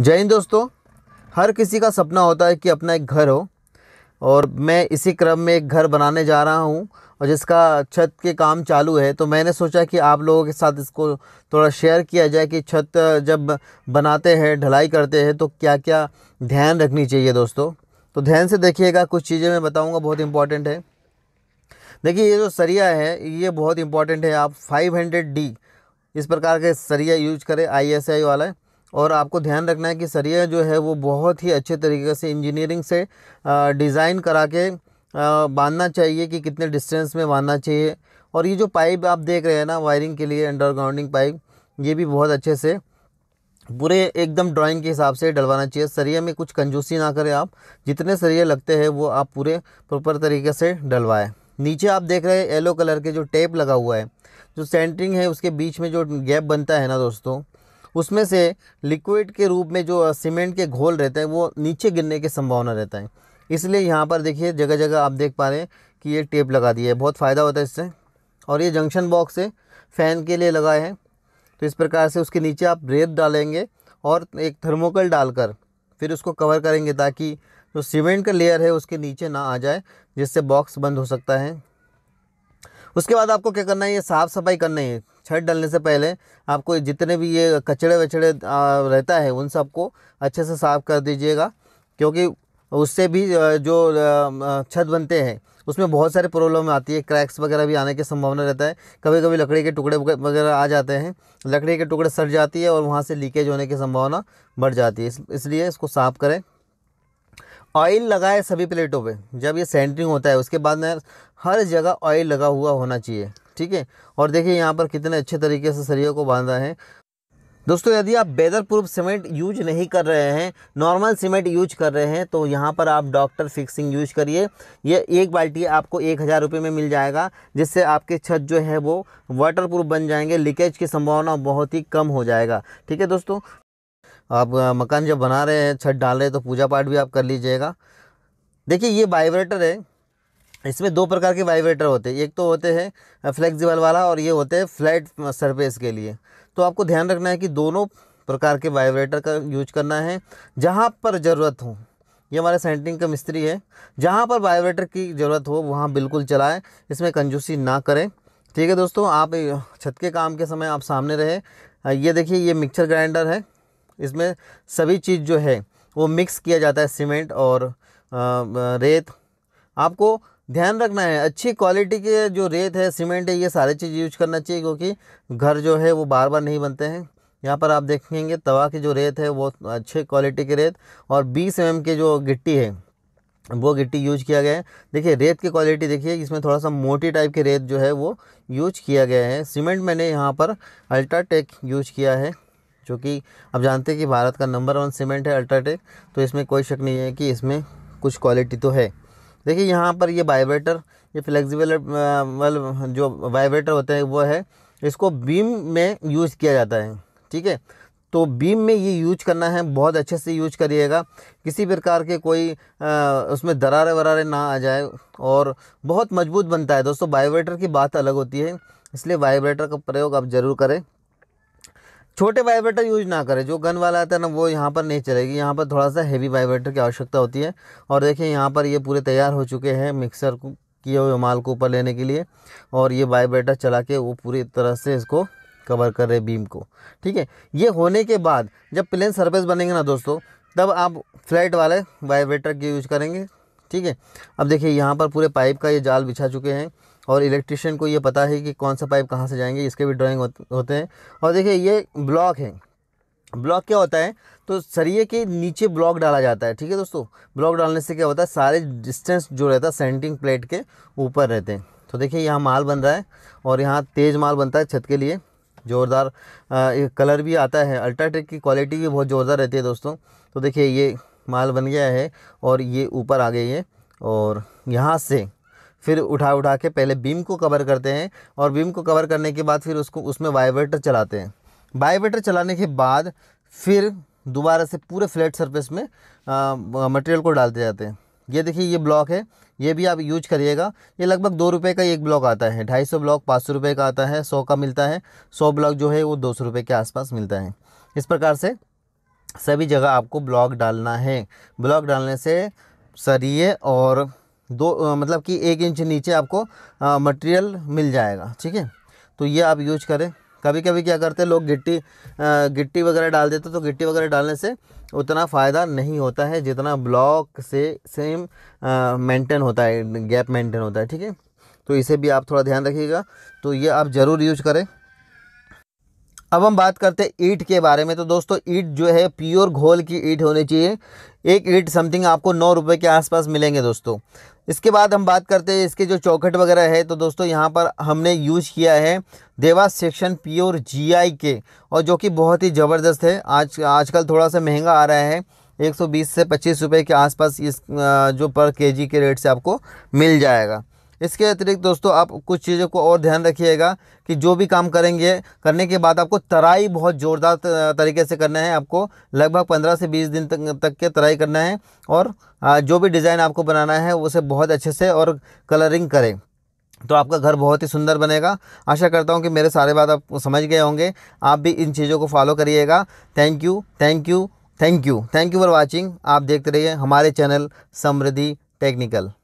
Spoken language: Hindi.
जय हिंद दोस्तों हर किसी का सपना होता है कि अपना एक घर हो और मैं इसी क्रम में एक घर बनाने जा रहा हूँ और जिसका छत के काम चालू है तो मैंने सोचा कि आप लोगों के साथ इसको थोड़ा शेयर किया जाए कि छत जब बनाते हैं ढलाई करते हैं तो क्या क्या ध्यान रखनी चाहिए दोस्तों तो ध्यान से देखिएगा कुछ चीज़ें मैं बताऊँगा बहुत इंपॉर्टेंट है देखिए ये जो सरिया है ये बहुत इंपॉर्टेंट है आप फाइव डी इस प्रकार के सरिया यूज करें आई वाला और आपको ध्यान रखना है कि सरिया जो है वो बहुत ही अच्छे तरीके से इंजीनियरिंग से डिज़ाइन करा के बांधना चाहिए कि कितने डिस्टेंस में बांधना चाहिए और ये जो पाइप आप देख रहे हैं ना वायरिंग के लिए अंडरग्राउंडिंग पाइप ये भी बहुत अच्छे से पूरे एकदम ड्राइंग के हिसाब से डलवाना चाहिए सरिया में कुछ कंजूसी ना करें आप जितने सरिया लगते हैं वो आप पूरे प्रॉपर तरीके से डलवाएं नीचे आप देख रहे हैं येलो कलर के जो टेप लगा हुआ है जो सेंटरिंग है उसके बीच में जो गैप बनता है ना दोस्तों उसमें से लिक्विड के रूप में जो सीमेंट के घोल रहते हैं वो नीचे गिरने की संभावना रहता है इसलिए यहाँ पर देखिए जगह जगह आप देख पा रहे हैं कि ये टेप लगा दी है बहुत फ़ायदा होता है इससे और ये जंक्शन बॉक्स है फ़ैन के लिए लगाए हैं तो इस प्रकार से उसके नीचे आप रेत डालेंगे और एक थर्मोकल डालकर फिर उसको कवर करेंगे ताकि जो सीमेंट का लेयर है उसके नीचे ना आ जाए जिससे बॉक्स बंद हो सकता है उसके बाद आपको क्या करना है ये साफ़ सफाई करनी है छत डालने से पहले आपको जितने भी ये कचड़े वचड़े रहता है उन सबको अच्छे से साफ़ कर दीजिएगा क्योंकि उससे भी जो छत बनते हैं उसमें बहुत सारे प्रॉब्लम आती है क्रैक्स वगैरह भी आने की संभावना रहता है कभी कभी लकड़ी के टुकड़े वगैरह आ जाते हैं लकड़ी के टुकड़े सड़ जाती है और वहाँ से लीकेज होने की संभावना बढ़ जाती है इसलिए इसको साफ़ करें ऑयल लगाए सभी प्लेटों पे जब ये सेंटरिंग होता है उसके बाद में हर जगह ऑयल लगा हुआ होना चाहिए ठीक है और देखिए यहाँ पर कितने अच्छे तरीके से सरियों को बांधा है दोस्तों यदि आप वेदर प्रूफ सीमेंट यूज नहीं कर रहे हैं नॉर्मल सीमेंट यूज कर रहे हैं तो यहाँ पर आप डॉक्टर फिक्सिंग यूज करिए ये एक बाल्टी आपको एक हज़ार रुपये में मिल जाएगा जिससे आपके छत जो है वो वाटर प्रूफ बन जाएंगे लीकेज की संभावना बहुत ही कम हो जाएगा ठीक है दोस्तों आप मकान जब बना रहे हैं छत डाल रहे हैं तो पूजा पाठ भी आप कर लीजिएगा देखिए ये वाइब्रेटर है इसमें दो प्रकार के वाइब्रेटर होते हैं एक तो होते हैं फ्लेक्सिबल वाला और ये होते हैं फ्लैट सरफेस के लिए तो आपको ध्यान रखना है कि दोनों प्रकार के वाइब्रेटर का यूज करना है जहाँ पर ज़रूरत हो ये हमारे सेंटिंग का मिस्त्री है जहाँ पर वाइब्रेटर की ज़रूरत हो वहाँ बिल्कुल चलाएँ इसमें कंजूसी ना करें ठीक है दोस्तों आप छत के काम के समय आप सामने रहे ये देखिए ये मिक्सर ग्राइंडर है इसमें सभी चीज़ जो है वो मिक्स किया जाता है सीमेंट और रेत आपको ध्यान रखना है अच्छी क्वालिटी के जो रेत है सीमेंट है ये सारे चीज़ यूज करना चाहिए क्योंकि घर जो है वो बार बार नहीं बनते हैं यहाँ पर आप देखेंगे तवा की जो रेत है वो अच्छे क्वालिटी की रेत और 20 एम mm के जो गिट्टी है वो गिट्टी यूज किया गया है देखिए रेत की क्वालिटी देखिए इसमें थोड़ा सा मोटी टाइप की रेत जो है वो यूज किया गया है सीमेंट मैंने यहाँ पर अल्ट्राटेक यूज किया है जो कि आप जानते हैं कि भारत का नंबर वन सीमेंट है अल्ट्राटेक तो इसमें कोई शक नहीं है कि इसमें कुछ क्वालिटी तो है देखिए यहाँ पर ये वाइब्रेटर ये फ्लेक्सिबल वाल जो वाइब्रेटर होते हैं वो है इसको बीम में यूज किया जाता है ठीक है तो बीम में ये यूज करना है बहुत अच्छे से यूज करिएगा किसी प्रकार के कोई आ, उसमें दरारे वरारे ना आ जाए और बहुत मजबूत बनता है दोस्तों वाइब्रेटर की बात अलग होती है इसलिए वाइब्रेटर का प्रयोग आप ज़रूर करें छोटे वाइब्रेटर यूज़ ना करें जो गन वाला आता है ना वो यहाँ पर नहीं चलेगी यहाँ पर थोड़ा सा हैवी वाइब्रेटर की आवश्यकता होती है और देखिए यहाँ पर ये पूरे तैयार हो चुके हैं मिक्सर किए हुए माल को ऊपर लेने के लिए और ये वाइब्रेटर चला के वो पूरी तरह से इसको कवर कर रहे बीम को ठीक है ये होने के बाद जब प्लेन सर्विस बनेंगे ना दोस्तों तब आप फ्लैट वाले वाइब्रेटर के यूज करेंगे ठीक है अब देखिए यहाँ पर पूरे पाइप का ये जाल बिछा चुके हैं और इलेक्ट्रिशियन को ये पता है कि कौन सा पाइप कहाँ से जाएंगे इसके भी ड्राइंग होते हैं और देखिए ये ब्लॉक है ब्लॉक क्या होता है तो सरिये के नीचे ब्लॉक डाला जाता है ठीक है दोस्तों ब्लॉक डालने से क्या होता है सारे डिस्टेंस जो रहता है सेंटिंग प्लेट के ऊपर रहते हैं तो देखिए यहाँ माल बन रहा है और यहाँ तेज़ माल बनता है छत के लिए ज़ोरदार कलर भी आता है अल्ट्राटेक की क्वालिटी भी बहुत ज़ोरदार रहती है दोस्तों तो देखिए ये माल बन गया है और ये ऊपर आ गई है और यहाँ से फिर उठा उठा के पहले बीम को कवर करते हैं और बीम को कवर करने के बाद फिर उसको उसमें वाइब्रेटर चलाते हैं वाइब्रेटर चलाने के बाद फिर दोबारा से पूरे फ्लैट सरफेस में मटेरियल को डालते जाते हैं ये देखिए ये ब्लॉक है ये भी आप यूज करिएगा ये लगभग दो रुपये का एक ब्लॉक आता है ढाई सौ ब्लॉक पाँच सौ रुपये का आता है सौ का मिलता है सौ ब्लॉक जो है वो दो सौ रुपये के आसपास मिलता है इस प्रकार से सभी जगह आपको ब्लॉक डालना है ब्लॉक डालने से सरिए और दो मतलब कि एक इंच नीचे आपको मटेरियल मिल जाएगा ठीक है तो ये आप यूज करें कभी कभी क्या करते हैं लोग गिट्टी गिट्टी वगैरह डाल देते तो गिट्टी वगैरह डालने से उतना फ़ायदा नहीं होता है जितना ब्लॉक से सेम मेंटेन होता है गैप मेंटेन होता है ठीक है तो इसे भी आप थोड़ा ध्यान रखिएगा तो ये आप ज़रूर यूज करें अब हम बात करते हैं ईट के बारे में तो दोस्तों ईट जो है प्योर घोल की ईट होनी चाहिए एक ईट समथिंग आपको नौ रुपये के आसपास मिलेंगे दोस्तों इसके बाद हम बात करते हैं इसके जो चौखट वगैरह है तो दोस्तों यहाँ पर हमने यूज़ किया है देवा सेक्शन प्योर जीआई के और जो कि बहुत ही ज़बरदस्त है आज आजकल थोड़ा सा महंगा आ रहा है 120 से पच्चीस रुपये के आसपास इस जो पर केजी के रेट से आपको मिल जाएगा इसके अतिरिक्त दोस्तों आप कुछ चीज़ों को और ध्यान रखिएगा कि जो भी काम करेंगे करने के बाद आपको तराई बहुत ज़ोरदार तरीके से करना है आपको लगभग पंद्रह से बीस दिन तक तक के तराई करना है और जो भी डिज़ाइन आपको बनाना है उसे बहुत अच्छे से और कलरिंग करें तो आपका घर बहुत ही सुंदर बनेगा आशा करता हूँ कि मेरे सारे बात आप समझ गए होंगे आप भी इन चीज़ों को फॉलो करिएगा thank you thank you thank you thank you for watching आप देखते रहिए हमारे चैनल समृद्धि टेक्निकल